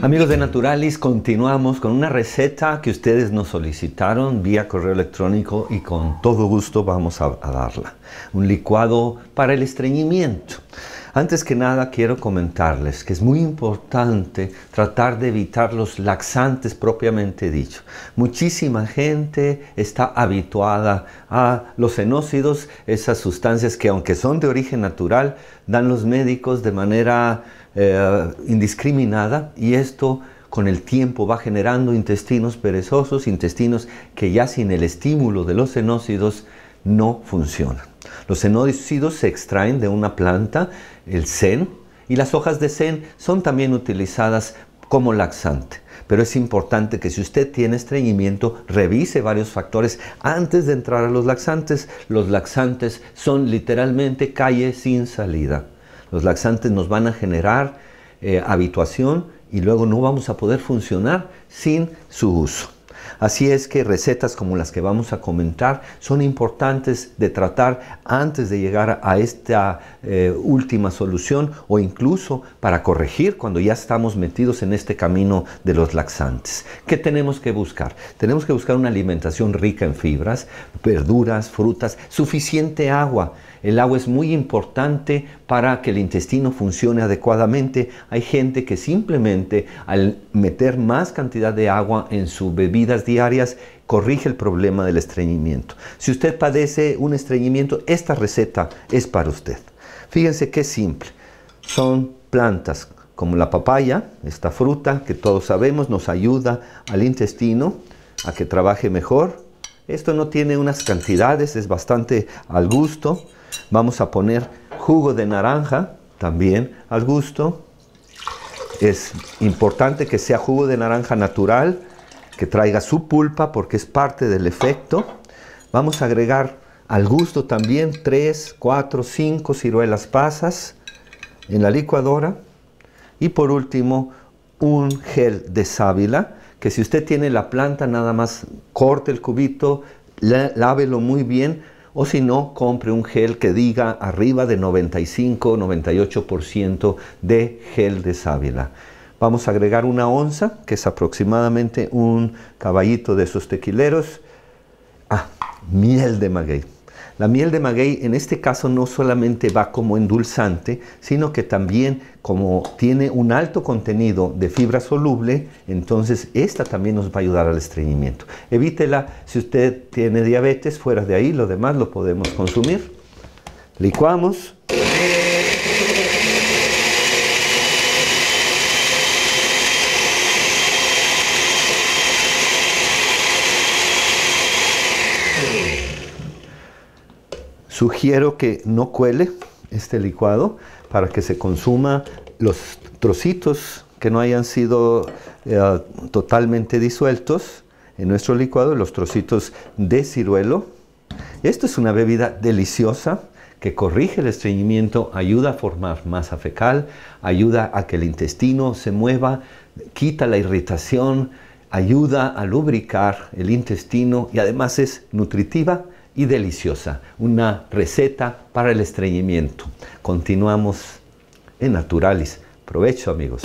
Amigos de Naturalis, continuamos con una receta que ustedes nos solicitaron vía correo electrónico y con todo gusto vamos a, darla. Un licuado para el estreñimiento. Antes que nada quiero comentarles que es muy importante tratar de evitar los laxantes propiamente dicho. Muchísima gente está habituada a los enócidos, esas sustancias que aunque son de origen natural, dan los médicos de manera eh, indiscriminada y esto con el tiempo va generando intestinos perezosos, intestinos que ya sin el estímulo de los enócidos no funcionan. Los enodicidos se extraen de una planta, el zen, y las hojas de zen son también utilizadas como laxante. Pero es importante que si usted tiene estreñimiento, revise varios factores antes de entrar a los laxantes. Los laxantes son literalmente calle sin salida. Los laxantes nos van a generar eh, habituación y luego no vamos a poder funcionar sin su uso. Así es que recetas como las que vamos a comentar son importantes de tratar antes de llegar a esta eh, última solución o incluso para corregir cuando ya estamos metidos en este camino de los laxantes. ¿Qué tenemos que buscar? Tenemos que buscar una alimentación rica en fibras, verduras, frutas, suficiente agua. El agua es muy importante para que el intestino funcione adecuadamente. Hay gente que simplemente al meter más cantidad de agua en su bebida diarias corrige el problema del estreñimiento. Si usted padece un estreñimiento, esta receta es para usted. Fíjense qué simple. Son plantas como la papaya, esta fruta que todos sabemos nos ayuda al intestino a que trabaje mejor. Esto no tiene unas cantidades, es bastante al gusto. Vamos a poner jugo de naranja, también al gusto. Es importante que sea jugo de naranja natural, que traiga su pulpa porque es parte del efecto. Vamos a agregar al gusto también 3, 4, 5 ciruelas pasas en la licuadora. Y por último, un gel de sábila, que si usted tiene la planta, nada más corte el cubito, lávelo muy bien, o si no, compre un gel que diga arriba de 95, 98% de gel de sábila. Vamos a agregar una onza, que es aproximadamente un caballito de esos tequileros. Ah, miel de maguey. La miel de maguey en este caso no solamente va como endulzante, sino que también como tiene un alto contenido de fibra soluble, entonces esta también nos va a ayudar al estreñimiento. Evítela si usted tiene diabetes, fuera de ahí, lo demás lo podemos consumir. Licuamos Sugiero que no cuele este licuado para que se consuma los trocitos que no hayan sido eh, totalmente disueltos en nuestro licuado, los trocitos de ciruelo. Esto es una bebida deliciosa que corrige el estreñimiento, ayuda a formar masa fecal, ayuda a que el intestino se mueva, quita la irritación, ayuda a lubricar el intestino y además es nutritiva y deliciosa, una receta para el estreñimiento. Continuamos en Naturalis. Provecho amigos.